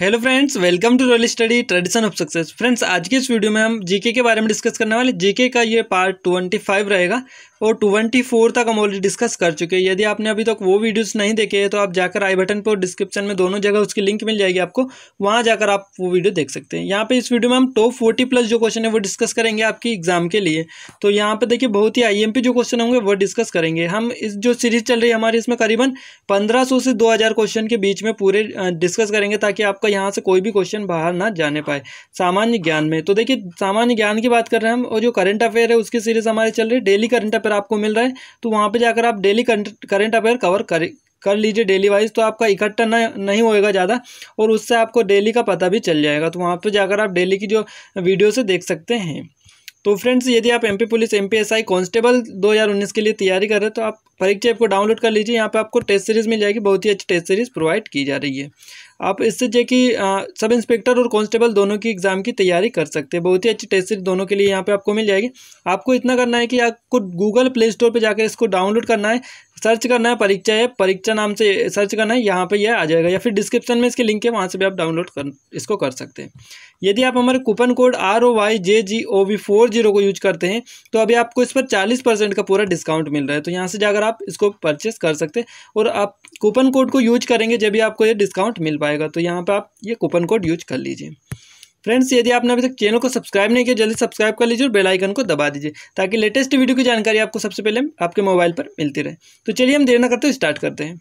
hello friends welcome to royal study tradition of success friends आज के इस video में हम जीके के बारे में डिस्कस करने वाले जीके का ये पार्ट 25 रहेगा और ट्वेंटी फोर तक हम ऑलरेडी डिस्कस कर चुके हैं यदि आपने अभी तक वो वीडियोस नहीं देखे हैं तो आप जाकर आई बटन पर डिस्क्रिप्शन में दोनों जगह उसकी लिंक मिल जाएगी आपको वहाँ जाकर आप वो वीडियो देख सकते हैं यहाँ पे इस वीडियो में हम टॉप फोर्टी प्लस जो क्वेश्चन है वो डिस्कस करेंगे आपकी एग्जाम के लिए तो यहाँ पर देखिए बहुत ही आई जो क्वेश्चन होंगे वो डिस्कस करेंगे हम इस जो सीरीज चल रही है हमारी इसमें करीबन पंद्रह से दो क्वेश्चन के बीच में पूरे डिस्कस करेंगे ताकि आपका यहाँ से कोई भी क्वेश्चन बाहर ना जाने पाए सामान्य ज्ञान में तो देखिए सामान्य ज्ञान की बात कर रहे हैं हम और जो करंट अफेयर है उसकी सीरीज हमारी चल रही है डेली करंट अफेयर जाकर आपको मिल रहा है तो वहाँ पर जाकर आप डेली करंट अफेयर कवर कर कर लीजिए डेली वाइज तो आपका इकट्ठा नहीं होएगा ज़्यादा और उससे आपको डेली का पता भी चल जाएगा तो वहाँ पर जाकर आप डेली की जो वीडियो से देख सकते हैं तो फ्रेंड्स यदि आप MP police M P constable 2019 के लिए तैयारी कर रहे हैं तो आप परीक्षा ऐप को डाउनलोड कर लीजिए यहाँ पे आपको टेस्ट सीरीज़ मिल जाएगी बहुत ही अच्छी टेस्ट सीरीज़ प्रोवाइड की जा रही है आप इससे जो कि सब इंस्पेक्टर और कांस्टेबल दोनों की एग्ज़ाम की तैयारी कर सकते हैं बहुत ही अच्छी टेस्ट सीरीज दोनों के लिए यहाँ पर आपको मिल जाएगी आपको इतना करना है कि आपको गूगल प्ले स्टोर पर जाकर इसको डाउनलोड करना है सर्च करना है परीक्षा है परीक्षा नाम से सर्च करना है यहाँ पे यह आ जाएगा या फिर डिस्क्रिप्शन में इसके लिंक है वहाँ से भी आप डाउनलोड कर इसको कर सकते हैं यदि आप हमारे coupon code R O Y J G O V four zero को यूज करते हैं तो अभी आपको इस पर चालीस परसेंट का पूरा डिस्काउंट मिल रहा है तो यहाँ से जाकर आप इसको परचेस कर सकते हैं और आप कूपन कोड को यूज करेंगे जब भी आपको ये डिस्काउंट मिल पाएगा तो यहाँ पर आप ये कूपन कोड यूज कर लीजिए फ्रेंड्स यदि आपने अभी तक चैनल को सब्सक्राइब नहीं किया जल्दी सब्सक्राइब कर लीजिए और बेल आइकन को दबा दीजिए ताकि लेटेस्ट वीडियो की जानकारी आपको सबसे पहले आपके मोबाइल पर मिलती रहे तो चलिए हम देर ना करते स्टार्ट करते हैं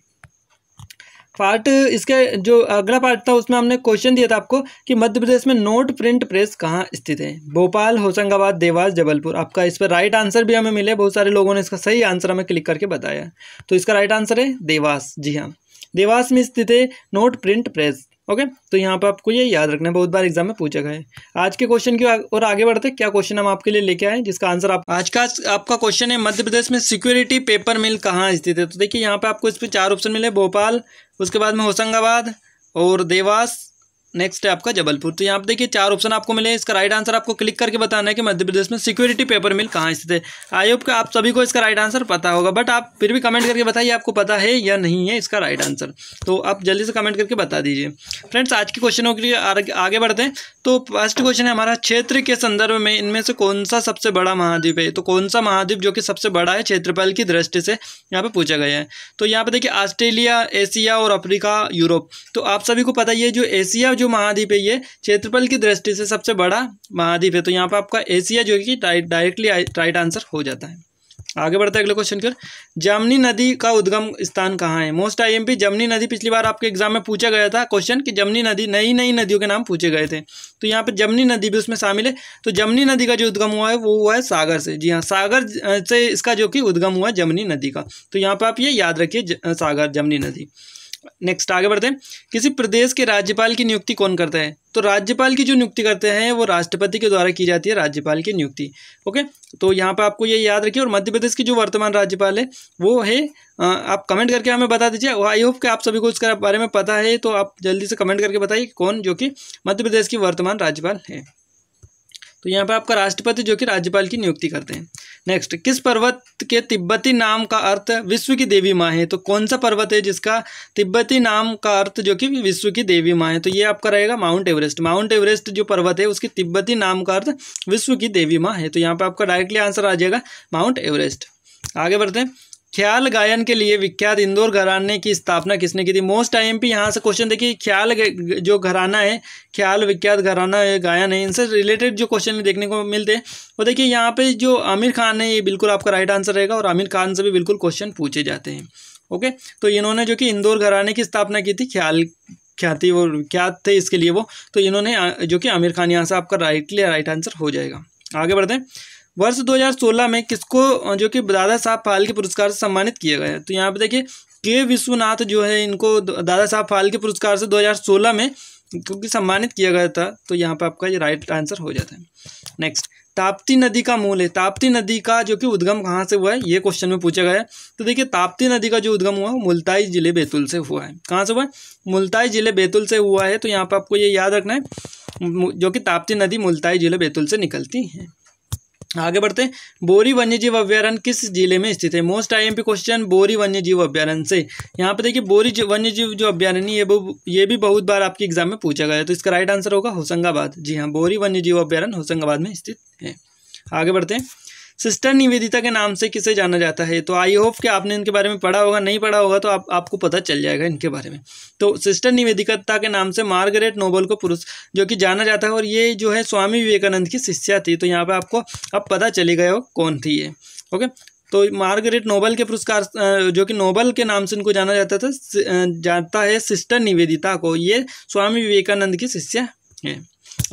पार्ट इसका जो अगला पार्ट था उसमें हमने क्वेश्चन दिया था आपको कि मध्य प्रदेश में नोट प्रिंट प्रेस कहाँ स्थित है भोपाल होशंगाबाद देवास जबलपुर आपका इस पर राइट आंसर भी हमें मिले बहुत सारे लोगों ने इसका सही आंसर हमें क्लिक करके बताया तो इसका राइट आंसर है देवास जी हाँ देवास में स्थित है नोट प्रिंट प्रेस ओके तो यहाँ पर आपको ये याद रखना है बहुत बार एग्जाम में पूछा गया है आज के क्वेश्चन की और आगे बढ़ते क्या क्वेश्चन हम आपके लिए लेके आए जिसका आंसर आप आज का आपका क्वेश्चन है मध्य प्रदेश में सिक्योरिटी पेपर मिल कहाँ स्थित है तो देखिए यहाँ पर आपको इस पर चार ऑप्शन मिले भोपाल उसके बाद में होशंगाबाद और देवास नेक्स्ट है आपका जबलपुर तो यहाँ पर देखिए चार ऑप्शन आपको मिले हैं इसका राइट आंसर आपको क्लिक करके बताना है कि मध्य प्रदेश में सिक्योरिटी पेपर मिल कहाँ स्थित है आई होप आप सभी को इसका राइट आंसर पता होगा बट आप फिर भी कमेंट करके बताइए आपको पता है या नहीं है इसका राइट आंसर तो आप जल्दी से कमेंट करके बता दीजिए फ्रेंड्स आज के क्वेश्चनों के लिए आगे बढ़ते हैं तो फर्स्ट क्वेश्चन है हमारा क्षेत्र के संदर्भ में इनमें से कौन सा सबसे बड़ा महाद्वीप है तो कौन सा महाद्वीप जो कि सबसे बड़ा है क्षेत्रफल की दृष्टि से यहाँ पर पूछा गया है तो यहाँ पर देखिए ऑस्ट्रेलिया एशिया और अफ्रीका यूरोप तो आप सभी को पता ही है जो एशिया जो महाद्वीप है ये क्षेत्रफल की दृष्टि से सबसे बड़ा महाद्वीप है तो यहाँ पर आपका एशिया जो है कि डायरेक्टली राइट आंसर हो जाता है आगे बढ़ते हैं अगले क्वेश्चन की ओर जमनी नदी का उद्गम स्थान कहाँ है मोस्ट आईएमपी जमनी नदी पिछली बार आपके एग्जाम में पूछा गया था क्वेश्चन कि जमनी नदी नई नई नदियों के नाम पूछे गए थे तो यहाँ पर जमनी नदी भी उसमें शामिल है तो जमनी नदी का जो उद्गम हुआ है वो हुआ है सागर से जी हाँ सागर से इसका जो कि उद्गम हुआ है जमनी नदी का तो यहाँ पर आप ये याद रखिए सागर जमनी नदी नेक्स्ट आगे बढ़ते हैं किसी प्रदेश के राज्यपाल की नियुक्ति कौन करता है तो राज्यपाल की जो नियुक्ति करते हैं वो राष्ट्रपति के द्वारा की जाती है राज्यपाल की नियुक्ति ओके तो यहाँ पर आपको ये याद रखिए और मध्य प्रदेश की जो वर्तमान राज्यपाल है वो है आप कमेंट करके हमें बता दीजिए आई होप कि आप सभी को इसके बारे में पता है तो आप जल्दी से कमेंट करके बताइए कौन जो कि मध्य प्रदेश की वर्तमान राज्यपाल है तो यहाँ पर आपका राष्ट्रपति जो कि राज्यपाल की नियुक्ति करते हैं नेक्स्ट किस पर्वत के तिब्बती नाम का अर्थ विश्व की देवी माँ है तो कौन सा पर्वत है जिसका तिब्बती नाम का अर्थ जो कि विश्व की देवी माँ है तो ये आपका रहेगा माउंट एवरेस्ट माउंट एवरेस्ट जो पर्वत है उसकी तिब्बती नाम का अर्थ विश्व की देवी माँ है तो यहाँ पर आपका डायरेक्टली आंसर आ जाएगा माउंट एवरेस्ट आगे बढ़ते हैं ख्याल गायन के लिए विख्यात इंदौर घराने की स्थापना किसने की थी मोस्ट टाइम पी यहाँ से क्वेश्चन देखिए ख्याल जो घराना है ख्याल विख्यात घराना है गायन है इनसे रिलेटेड जो क्वेश्चन देखने को मिलते हैं वो देखिए यहाँ पे जो आमिर खान है ये बिल्कुल आपका राइट आंसर रहेगा और आमिर खान से भी बिल्कुल क्वेश्चन पूछे जाते हैं ओके तो इन्होंने जो कि इंदौर घराने की स्थापना की थी ख्याल ख्याति वो विख्यात थे इसके लिए वो तो इन्होंने जो कि आमिर खान यहाँ से आपका राइटली राइट आंसर हो जाएगा आगे बढ़ते हैं वर्ष 2016 में किसको जो कि दादा साहब फाल्के पुरस्कार से सम्मानित किया गया है तो यहाँ पे देखिए के विश्वनाथ जो है इनको दादा साहब फाल्के पुरस्कार से 2016 में क्योंकि सम्मानित किया गया था तो यहाँ पे आपका ये राइट आंसर हो जाता है नेक्स्ट ताप्ती नदी का मूल है ताप्ती नदी का जो कि उद्गम कहाँ से हुआ है ये क्वेश्चन में पूछा गया है तो देखिए ताप्ती नदी का जो उद्गम हुआ है मुल्ताई जिले बैतूल से हुआ है कहाँ से हुआ है मुल्ताई जिले बैतूल से हुआ है तो यहाँ पर आपको ये याद रखना है जो कि ताप्ती नदी मुल्ताई जिले बैतूल से निकलती है आगे बढ़ते हैं बोरी वन्यजीव अभ्यारण्य किस जिले में स्थित है मोस्ट आईएमपी क्वेश्चन बोरी वन्यजीव अभ्यारण्य से यहाँ पे देखिए बोरी वन्यजीव जो अभ्यारण्य ये ये भी बहुत बार आपके एग्जाम में पूछा गया है तो इसका राइट आंसर होगा होशंगाबाद जी हाँ बोरी वन्यजीव अभ्यारण्य होशंगाबाद में स्थित है आगे बढ़ते हैं सिस्टर निवेदिता के नाम से किसे जाना जाता है तो आई होप कि आपने इनके बारे में पढ़ा होगा नहीं पढ़ा होगा तो आप आपको पता चल जाएगा इनके बारे में तो सिस्टर निवेदिकता के नाम से मार्गरेट नोबल को पुरुष जो कि जाना जाता है और ये जो है स्वामी विवेकानंद की शिष्या थी तो यहाँ पर आपको अब पता चली गए हो कौन थी ये ओके तो मार्गरेट नोबल के पुरस्कार जो कि नोबल के नाम से इनको जाना जाता था जाता है सिस्टर निवेदिता को ये स्वामी विवेकानंद की शिष्या है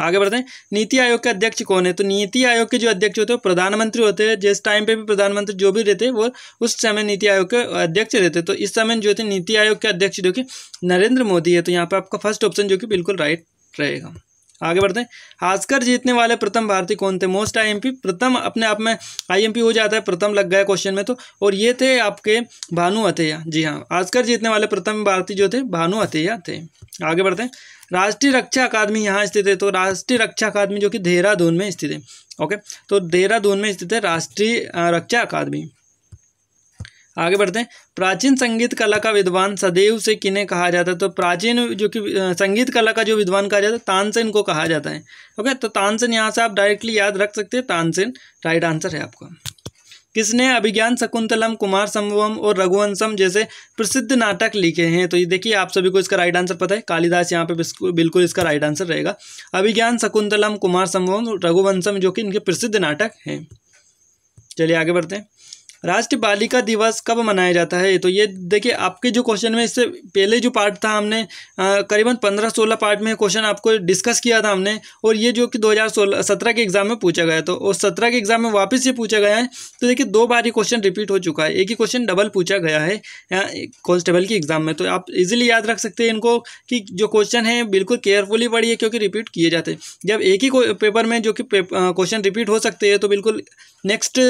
आगे बढ़ते हैं नीति आयोग के अध्यक्ष कौन है तो नीति आयोग के जो अध्यक्ष होते हैं प्रधानमंत्री होते हैं जिस टाइम पे भी प्रधानमंत्री जो भी रहते हैं वो उस समय नीति आयोग के अध्यक्ष रहते हैं तो इस समय जो थे नीति आयोग के अध्यक्ष जो कि नरेंद्र मोदी है तो यहाँ पर आपका फर्स्ट ऑप्शन जो कि बिल्कुल राइट रहेगा आगे बढ़ते हैं आजकर जीतने वाले प्रथम भारतीय कौन थे मोस्ट आईएमपी प्रथम अपने आप में आईएमपी हो जाता है प्रथम लग गया क्वेश्चन में तो और ये थे आपके भानु अथैया जी हाँ आजकर जीतने वाले प्रथम भारतीय जो थे भानु अथैया थे आगे बढ़ते हैं राष्ट्रीय रक्षा अकादमी यहाँ स्थित है तो राष्ट्रीय रक्षा अकादमी जो कि देहरादून में स्थित है ओके तो देहरादून में स्थित है राष्ट्रीय रक्षा अकादमी आगे बढ़ते हैं प्राचीन संगीत कला का विद्वान सदैव से किन्हें कहा जाता है तो प्राचीन जो कि संगीत कला का जो विद्वान कहा जाता है तानसेन को कहा जाता है ओके तो तानसेन यहाँ से आप डायरेक्टली याद रख सकते हैं तानसेन राइट आंसर है आपका किसने अभिज्ञान शकुंतलम कुमार संभवम और रघुवंशम जैसे प्रसिद्ध नाटक लिखे हैं तो ये देखिए आप सभी को इसका राइट आंसर पता है कालिदास यहाँ पे बिल्कुल इसका राइट आंसर रहेगा अभिज्ञान शकुंतलम कुमार संभवम रघुवंशम जो कि इनके प्रसिद्ध नाटक हैं चलिए आगे बढ़ते हैं राष्ट्रीय बालिका दिवस कब मनाया जाता है तो ये देखिए आपके जो क्वेश्चन में इससे पहले जो पार्ट था हमने करीबन पंद्रह सोलह पार्ट में क्वेश्चन आपको डिस्कस किया था हमने और ये जो कि दो हज़ार के एग्ज़ाम में पूछा गया तो और सत्रह के एग्ज़ाम में वापस ये पूछा गया है तो देखिए दो बार ये क्वेश्चन रिपीट हो चुका है एक ही क्वेश्चन डबल पूछा गया है कॉन्स्टेबल के एग्ज़ाम में तो आप इजिली याद रख सकते हैं इनको कि जो क्वेश्चन है बिल्कुल केयरफुली पढ़िए क्योंकि रिपीट किए जाते हैं जब एक ही पेपर में जो कि क्वेश्चन रिपीट हो सकते हैं तो बिल्कुल नेक्स्ट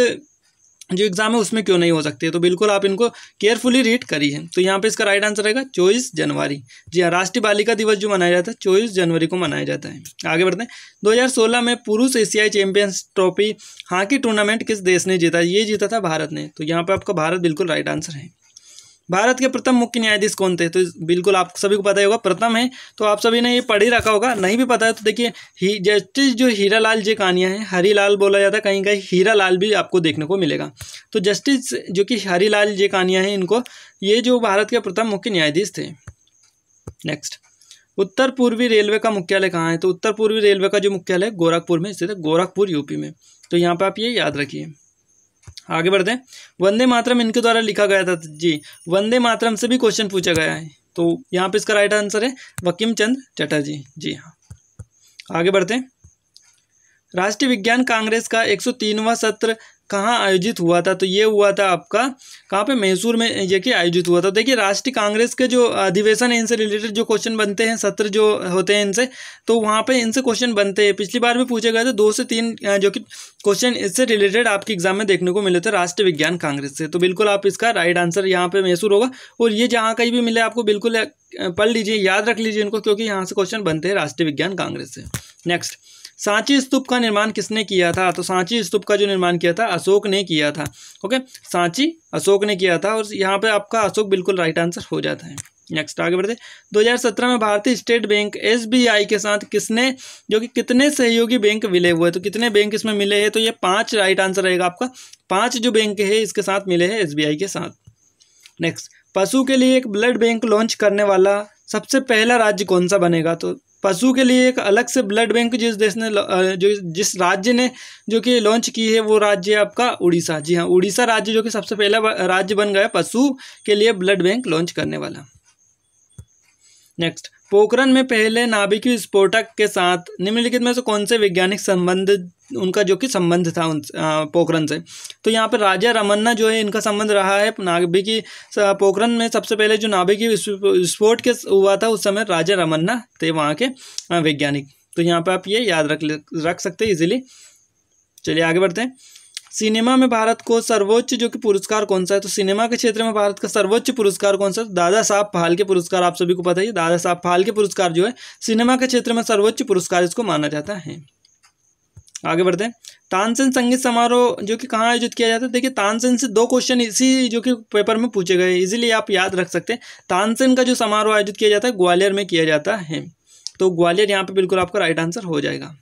जो एग्ज़ाम है उसमें क्यों नहीं हो सकती है तो बिल्कुल आप इनको केयरफुली रीड करिए तो यहाँ पे इसका राइट आंसर रहेगा चौबीस जनवरी जी हाँ राष्ट्रीय बालिका दिवस जो मनाया जाता है चौबीस जनवरी को मनाया जाता है आगे बढ़ते हैं 2016 में पुरुष एशियाई चैंपियंस ट्रॉफी हॉकी टूर्नामेंट किस देश ने जीता ये जीता था भारत ने तो यहाँ पर आपका भारत बिल्कुल राइट आंसर है भारत के प्रथम मुख्य न्यायाधीश कौन थे तो बिल्कुल आप सभी को पता ही होगा प्रथम है तो आप सभी ने ये पढ़ ही रखा होगा नहीं भी पता है तो देखिए ही जस्टिस जो हीरा लाल जी कहानियाँ हैं हरीलाल बोला जाता है कहीं कहीं हीरा लाल भी आपको देखने को मिलेगा तो जस्टिस जो कि हरीलाल जी कहानियाँ हैं इनको ये जो भारत के प्रथम मुख्य न्यायाधीश थे नेक्स्ट उत्तर पूर्वी रेलवे का मुख्यालय कहाँ है तो उत्तर पूर्वी रेलवे का जो मुख्यालय है गोरखपुर में स्थित है गोरखपुर यूपी में तो यहाँ पर आप ये याद रखिए आगे बढ़ते हैं वंदे मातरम इनके द्वारा लिखा गया था जी वंदे मातरम से भी क्वेश्चन पूछा गया है तो यहाँ पे इसका राइट आंसर है वकीम चंद चटर्जी जी हाँ आगे बढ़ते हैं राष्ट्रीय विज्ञान कांग्रेस का एक सत्र कहाँ आयोजित हुआ था तो ये हुआ था आपका कहाँ पे मैसूर में ये कि आयोजित हुआ था देखिए राष्ट्रीय कांग्रेस के जो अधिवेशन है इनसे रिलेटेड जो क्वेश्चन बनते हैं सत्र जो होते हैं इनसे तो वहाँ पे इनसे क्वेश्चन बनते हैं पिछली बार भी पूछे गए थे दो से तीन जो कि क्वेश्चन इससे रिलेटेड आपके एग्जाम में देखने को मिले थे राष्ट्रीय विज्ञान कांग्रेस से तो बिल्कुल आप इसका राइट आंसर यहाँ पर मैसूर होगा और ये जहाँ कहीं भी मिले आपको बिल्कुल पढ़ लीजिए याद रख लीजिए इनको क्योंकि यहाँ से क्वेश्चन बनते हैं राष्ट्रीय विज्ञान कांग्रेस से नेक्स्ट सांची स्तूप का निर्माण किसने किया था तो सांची स्तूप का जो निर्माण किया था अशोक ने किया था ओके सांची अशोक ने किया था और यहाँ पे आपका अशोक बिल्कुल राइट आंसर हो जाता है नेक्स्ट आगे बढ़ते दो सत्रह में भारतीय स्टेट बैंक एसबीआई के साथ किसने जो कि कितने सहयोगी बैंक मिले हुए तो कितने बैंक इसमें मिले हैं तो ये पांच राइट आंसर रहेगा आपका पांच जो बैंक है इसके साथ मिले हैं एसबीआई के साथ नेक्स्ट पशु के लिए एक ब्लड बैंक लॉन्च करने वाला सबसे पहला राज्य कौन सा बनेगा तो पशु के लिए एक अलग से ब्लड बैंक जिस देश ने जो जिस राज्य ने जो कि लॉन्च की है वो राज्य है आपका उड़ीसा जी हाँ उड़ीसा राज्य जो कि सबसे पहला राज्य बन गया पशु के लिए ब्लड बैंक लॉन्च करने वाला नेक्स्ट पोखरण में पहले नाभिकीय स्फोटक के साथ निम्नलिखित में से कौन से वैज्ञानिक संबंध उनका जो कि संबंध था उन पोखरण से तो यहाँ पर राजा रमन्ना जो है इनका संबंध रहा है नाभिकीय पोखरण में सबसे पहले जो नाभिकीय विस्फोट के हुआ था उस समय राजा रमन्ना थे वहाँ के वैज्ञानिक तो यहाँ पर आप ये याद रख रख सकते हैं इजीली चलिए आगे बढ़ते हैं सिनेमा में भारत को सर्वोच्च जो कि पुरस्कार कौन सा है तो सिनेमा के क्षेत्र में भारत का सर्वोच्च पुरस्कार कौन सा है दादा साहब फाल्के पुरस्कार आप सभी को पता ही दादा साहब फाल्के पुरस्कार जो है सिनेमा के क्षेत्र में सर्वोच्च पुरस्कार इसको माना जाता है आगे बढ़ते हैं तानसेन संगीत समारोह जो कि कहाँ आयोजित किया जाता है देखिए तानसेन से दो क्वेश्चन इसी जो कि पेपर में पूछे गए इजीली आप याद रख सकते हैं तानसेन का जो समारोह आयोजित किया जाता है ग्वालियर में किया जाता है तो ग्वालियर यहाँ पे बिल्कुल आपका राइट आंसर हो जाएगा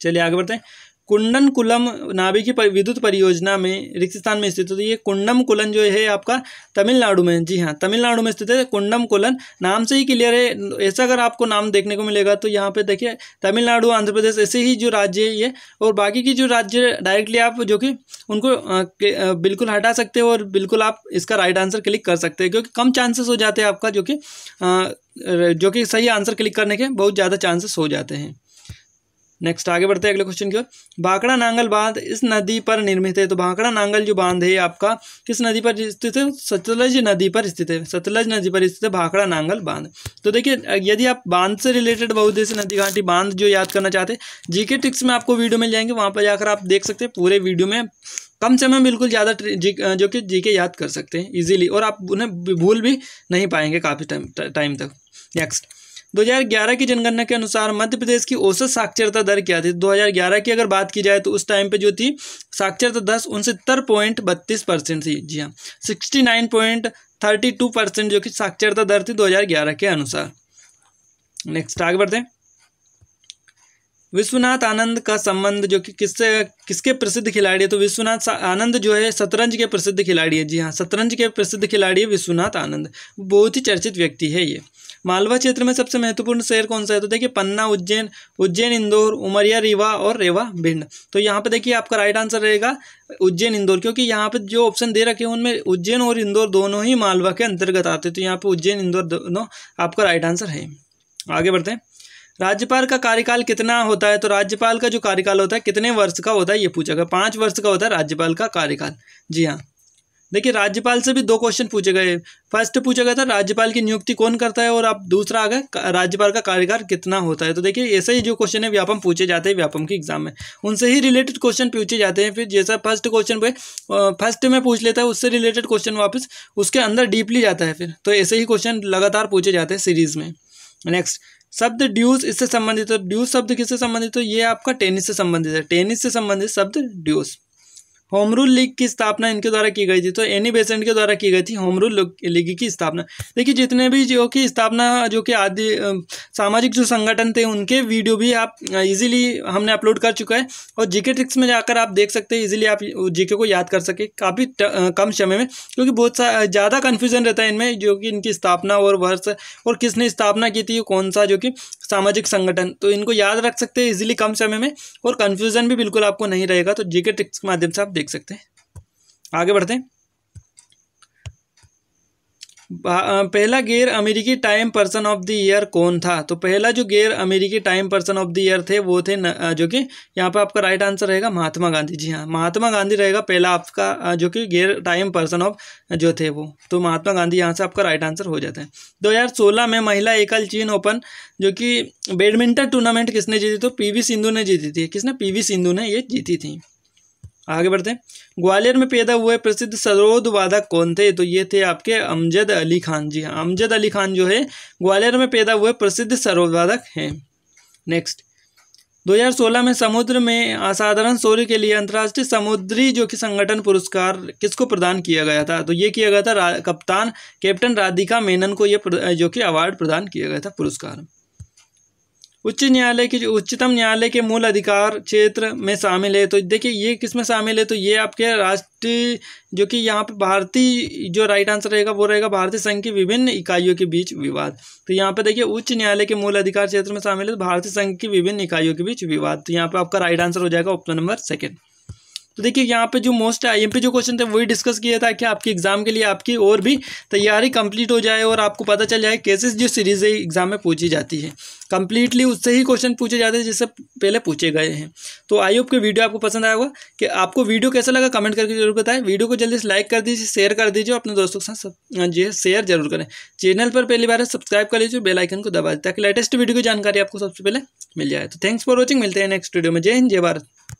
चलिए आगे बढ़ते हैं कुंडन कुलम नाभिकी पर, विद्युत परियोजना में स्थान में स्थित होती है कुंडम कुलन जो है आपका तमिलनाडु में जी हाँ तमिलनाडु में स्थित है कुंडम कुलन नाम से ही क्लियर है ऐसा अगर आपको नाम देखने को मिलेगा तो यहाँ पे देखिए तमिलनाडु आंध्र प्रदेश ऐसे ही जो राज्य है ये और बाकी की जो राज्य डायरेक्टली आप जो कि उनको बिल्कुल हटा सकते हो और बिल्कुल आप इसका राइट आंसर क्लिक कर सकते हैं क्योंकि कम चांसेस हो जाते हैं आपका जो कि जो कि सही आंसर क्लिक करने के बहुत ज़्यादा चांसेस हो जाते हैं नेक्स्ट आगे बढ़ते हैं अगले क्वेश्चन की ओर भाखड़ा नांगल बांध इस नदी पर निर्मित है तो भाकड़ा नांगल जो बांध है आपका किस नदी पर स्थित है सतलज नदी पर स्थित है सतलज नदी पर स्थित है भाखड़ा नांगल बांध तो देखिए यदि आप बांध से रिलेटेड बहुदेश नदी घाटी बांध जो याद करना चाहते हैं जीके टिक्स में आपको वीडियो मिल जाएंगे वहाँ पर जाकर आप देख सकते हैं पूरे वीडियो में कम समय में बिल्कुल ज़्यादा जो कि जीके याद कर सकते हैं ईजिली और आप उन्हें भूल भी नहीं पाएंगे काफ़ी टाइम टाइम तक नेक्स्ट 2011 की जनगणना के अनुसार मध्य प्रदेश की औसत साक्षरता दर क्या थी 2011 की अगर बात की जाए तो उस टाइम पे जो थी साक्षरता दस उनसत्तर पॉइंट बत्तीस परसेंट थी जी हाँ sixty nine point thirty two percent जो कि साक्षरता दर थी 2011 के अनुसार नेक्स्ट आगे बढ़ते विश्वनाथ आनंद का संबंध जो कि किससे किसके प्रसिद्ध खिलाड़ी है तो विश्वनाथ आनंद जो है शतरंज के प्रसिद्ध खिलाड़ी है जी हाँ शतरंज के प्रसिद्ध खिलाड़ी है विश्वनाथ आनंद बहुत ही चर्चित व्यक्ति है ये मालवा क्षेत्र में सबसे महत्वपूर्ण शहर कौन सा है तो देखिए पन्ना उज्जैन उज्जैन इंदौर उमरिया रीवा और रेवा भिंड तो यहाँ पे देखिए आपका राइट आंसर रहेगा उज्जैन इंदौर क्योंकि यहाँ पे जो ऑप्शन दे रखे हैं उनमें उज्जैन और इंदौर दोनों ही मालवा के अंतर्गत आते हैं तो यहाँ पे उज्जैन इंदौर दोनों आपका राइट आंसर है आगे बढ़ते हैं राज्यपाल का कार्यकाल कितना होता है तो राज्यपाल का जो कार्यकाल होता है कितने वर्ष का होता है ये पूछा गया पाँच वर्ष का होता है राज्यपाल का कार्यकाल जी हाँ देखिए राज्यपाल से भी दो क्वेश्चन पूछे गए फर्स्ट पूछा गया था राज्यपाल की नियुक्ति कौन करता है और अब दूसरा आ गया राज्यपाल का कार्यकाल कितना होता है तो देखिए ऐसे ही जो क्वेश्चन है व्यापम पूछे जाते हैं व्यापम के एग्जाम में उनसे ही रिलेटेड क्वेश्चन पूछे जाते हैं फिर जैसा फर्स्ट क्वेश्चन पे फर्स्ट में पूछ लेता है उससे रिलेटेड क्वेश्चन वापस उसके अंदर डीपली जाता है फिर तो ऐसे ही क्वेश्चन लगातार पूछे जाते हैं सीरीज में नेक्स्ट शब्द ड्यूज इससे संबंधित हो ड्यूज शब्द किससे संबंधित हो ये आपका टेनिस से संबंधित है टेनिस से संबंधित शब्द ड्यूज होम रूल लीग की स्थापना इनके द्वारा की गई थी तो एनी बेसेंट के द्वारा की गई थी होम रूल लीग की स्थापना देखिए जितने भी जो कि स्थापना जो कि आदि सामाजिक जो संगठन थे उनके वीडियो भी आप इजीली हमने अपलोड कर चुका है और जीके ट्रिक्स में जाकर आप देख सकते हैं इजीली आप जीके को याद कर सके काफ़ी कम समय में क्योंकि बहुत सा ज़्यादा कन्फ्यूजन रहता है इनमें जो कि इनकी स्थापना और वर्ष और किसने स्थापना की थी कौन सा जो कि सामाजिक संगठन तो इनको याद रख सकते हैं इजीली कम समय में और कन्फ्यूज़न भी बिल्कुल आपको नहीं रहेगा तो जीके टिक्स के माध्यम से आप देख सकते हैं आगे बढ़ते हैं पहला गैर अमेरिकी Time person of the year कौन था तो पहला जो गैर अमेरिकी Time person of the year थे वो थे न, जो कि यहाँ पे आपका राइट आंसर रहेगा महात्मा गांधी जी हाँ महात्मा गांधी रहेगा पहला आपका जो कि गैर टाइम पर्सन ऑफ जो थे वो तो महात्मा गांधी यहाँ से आपका राइट आंसर हो जाता है दो में महिला एकल चीन ओपन जो कि बैडमिंटन टूर्नामेंट किसने जीती तो वी सिंधु ने जीती थी किसने वी सिंधु ने ये जीती थी आगे बढ़ते हैं ग्वालियर में पैदा हुए प्रसिद्ध सरोद वादक कौन थे तो ये थे आपके अमजद अली खान जी हाँ अमजद अली खान जो है ग्वालियर में पैदा हुए प्रसिद्ध सरोद वादक हैं नेक्स्ट 2016 में समुद्र में असाधारण शौर्य के लिए अंतर्राष्ट्रीय समुद्री जो कि संगठन पुरस्कार किसको प्रदान किया गया था तो ये किया गया था कप्तान कैप्टन राधिका मेनन को ये जो कि अवार्ड प्रदान किया गया था पुरस्कार उच्च न्यायालय के जो उच्चतम न्यायालय के मूल अधिकार क्षेत्र में शामिल है तो देखिए ये किस में शामिल है तो ये आपके राष्ट्रीय जो कि यहाँ पे भारतीय जो राइट आंसर रहेगा वो रहेगा भारतीय संघ की विभिन्न इकाइयों के बीच विवाद तो यहाँ पे देखिए उच्च न्यायालय के मूल अधिकार क्षेत्र में शामिल है तो भारतीय संघ की विभिन्न इकाइयों के बीच विवाद तो यहाँ पर आपका राइट आंसर हो जाएगा ऑप्शन नंबर सेकेंड तो देखिए यहाँ पे जो मोस्ट आई एम जो क्वेश्चन थे वही डिस्कस किया था कि आपके एग्जाम के लिए आपकी और भी तैयारी कंप्लीट हो जाए और आपको पता चल जाए केसेस जो सीरीज है एग्जाम में पूछी जाती है कंप्लीटली उससे ही क्वेश्चन पूछे जाते हैं जिससे पहले पूछे गए हैं तो आई होप के वीडियो आपको पसंद आया होगा कि आपको वीडियो कैसा लगा कमेंट करके जरूर बताएं वीडियो को जल्दी से लाइक कर दीजिए शेयर कर दीजिए अपने दोस्तों के साथ हाँ जी शेयर जरूर करें चैनल पर पहली बार सब्सक्राइब कर लीजिए बेल आइकन को दबा दें ताकि लेटेस्ट वीडियो की जानकारी आपको सबसे पहले मिल जाए तो थैंक्स फॉर वॉचिंग मिलते हैं नेक्स्ट वीडियो में जय हिंद जय भारत